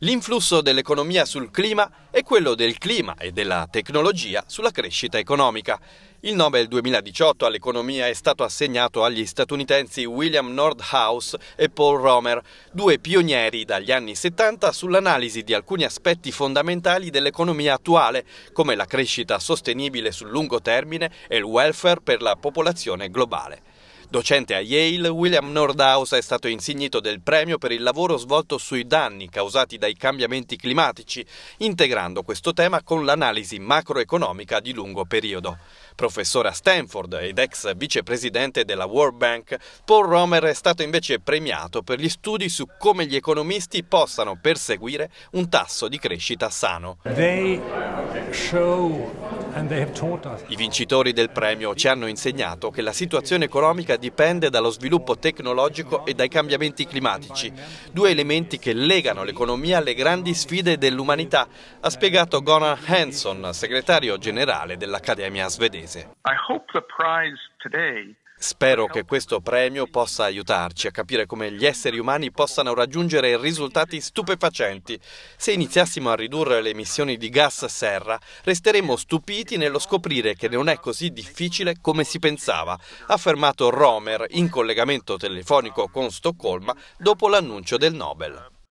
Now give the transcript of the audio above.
L'influsso dell'economia sul clima è quello del clima e della tecnologia sulla crescita economica. Il Nobel 2018 all'economia è stato assegnato agli statunitensi William Nordhaus e Paul Romer, due pionieri dagli anni 70 sull'analisi di alcuni aspetti fondamentali dell'economia attuale, come la crescita sostenibile sul lungo termine e il welfare per la popolazione globale. Docente a Yale, William Nordhaus è stato insignito del premio per il lavoro svolto sui danni causati dai cambiamenti climatici, integrando questo tema con l'analisi macroeconomica di lungo periodo. Professore a Stanford ed ex vicepresidente della World Bank, Paul Romer è stato invece premiato per gli studi su come gli economisti possano perseguire un tasso di crescita sano. They show i vincitori del premio ci hanno insegnato che la situazione economica dipende dallo sviluppo tecnologico e dai cambiamenti climatici, due elementi che legano l'economia alle grandi sfide dell'umanità, ha spiegato Gunnar Hanson, segretario generale dell'Accademia svedese. I hope the prize today Spero che questo premio possa aiutarci a capire come gli esseri umani possano raggiungere risultati stupefacenti. Se iniziassimo a ridurre le emissioni di gas serra, resteremmo stupiti nello scoprire che non è così difficile come si pensava, ha affermato Romer in collegamento telefonico con Stoccolma dopo l'annuncio del Nobel.